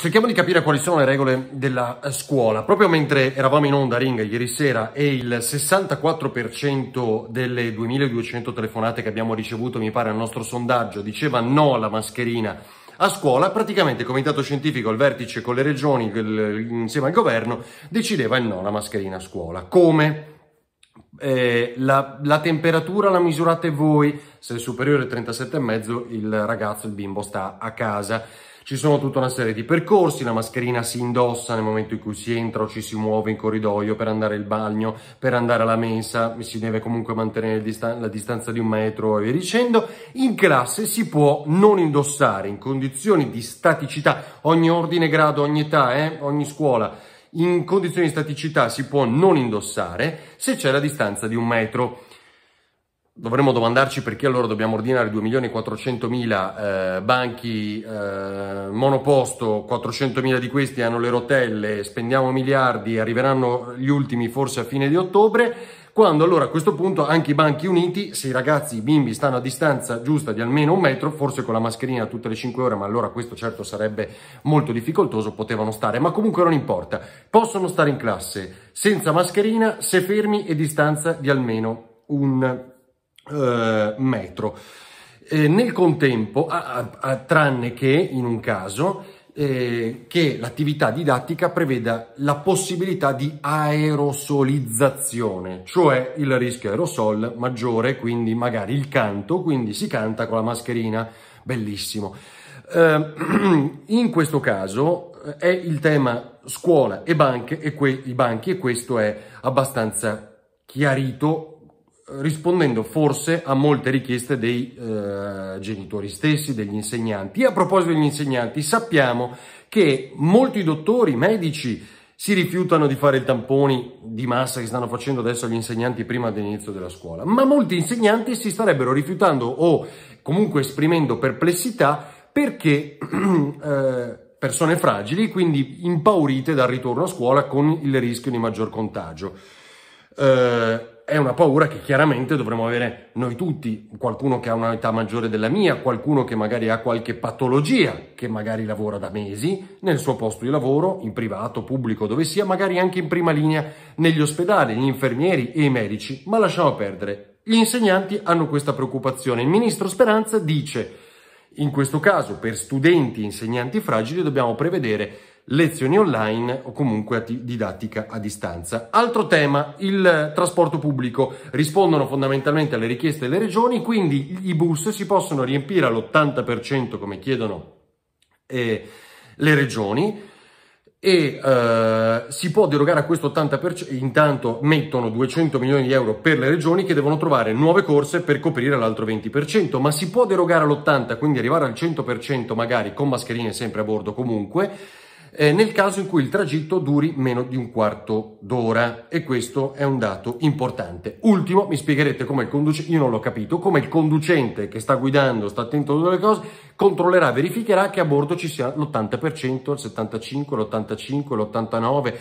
cerchiamo di capire quali sono le regole della eh, scuola. Proprio mentre eravamo in onda Ringa ieri sera e il 64% delle 2200 telefonate che abbiamo ricevuto, mi pare, al nostro sondaggio diceva no alla mascherina a scuola, praticamente il comitato scientifico al vertice con le regioni il, insieme al governo decideva il no alla mascherina a scuola. Come? Eh, la, la, temperatura la misurate voi, se è superiore a 37,5 il ragazzo, il bimbo sta a casa. Ci sono tutta una serie di percorsi, la mascherina si indossa nel momento in cui si entra o ci si muove in corridoio per andare al bagno, per andare alla mensa, si deve comunque mantenere la distanza di un metro e via dicendo. In classe si può non indossare in condizioni di staticità, ogni ordine, grado, ogni età, eh? ogni scuola, in condizioni di staticità si può non indossare se c'è la distanza di un metro dovremmo domandarci perché allora dobbiamo ordinare 2.400.000 eh, banchi eh, monoposto, 400.000 di questi hanno le rotelle, spendiamo miliardi, arriveranno gli ultimi forse a fine di ottobre, quando allora a questo punto anche i banchi uniti, se i ragazzi, i bimbi stanno a distanza giusta di almeno un metro, forse con la mascherina tutte le 5 ore, ma allora questo certo sarebbe molto difficoltoso, potevano stare, ma comunque non importa, possono stare in classe senza mascherina se fermi e distanza di almeno un metro eh, metro. Eh, nel contempo, a, a, tranne che in un caso, eh, che l'attività didattica preveda la possibilità di aerosolizzazione, cioè il rischio aerosol maggiore, quindi magari il canto, quindi si canta con la mascherina, bellissimo. Eh, in questo caso eh, è il tema scuola e banche e que- i banchi e questo è abbastanza chiarito rispondendo forse a molte richieste dei eh, genitori stessi, degli insegnanti. E a proposito degli insegnanti, sappiamo che molti dottori, medici, si rifiutano di fare i tamponi di massa che stanno facendo adesso gli insegnanti prima dell'inizio della scuola, ma molti insegnanti si starebbero rifiutando o comunque esprimendo perplessità perché eh, persone fragili, quindi impaurite dal ritorno a scuola con il rischio di maggior contagio eh, è una paura che chiaramente dovremmo avere noi tutti, qualcuno che ha un'età maggiore della mia, qualcuno che magari ha qualche patologia, che magari lavora da mesi nel suo posto di lavoro, in privato, pubblico, dove sia, magari anche in prima linea negli ospedali, gli infermieri e i medici, ma lasciamo perdere. Gli insegnanti hanno questa preoccupazione. Il ministro Speranza dice, in questo caso per studenti e insegnanti fragili dobbiamo prevedere lezioni online o comunque didattica a distanza. Altro tema, il trasporto pubblico. Rispondono fondamentalmente alle richieste delle regioni, quindi i bus si possono riempire all'80% come chiedono eh, le regioni e eh, si può derogare a questo 80%, intanto mettono 200 milioni di euro per le regioni che devono trovare nuove corse per coprire l'altro 20%, ma si può derogare all'80%, quindi arrivare al 100% magari con mascherine sempre a bordo comunque, eh, nel caso in cui il tragitto duri meno di un quarto d'ora e questo è un dato importante. Ultimo, mi spiegherete come il conducente, io non l'ho capito, come il conducente che sta guidando, sta attento a tutte le cose, controllerà, verificherà che a bordo ci sia l'80%, il 75%, l'85%, l'89%,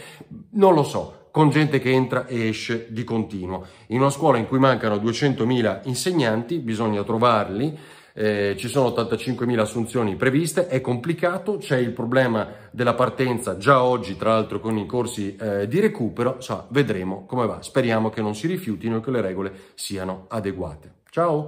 non lo so, con gente che entra e esce di continuo. In una scuola in cui mancano 200.000 insegnanti bisogna trovarli, eh, ci sono 85.000 assunzioni previste, è complicato, c'è il problema della partenza già oggi, tra l'altro con i corsi eh, di recupero, so, vedremo come va, speriamo che non si rifiutino e che le regole siano adeguate. Ciao!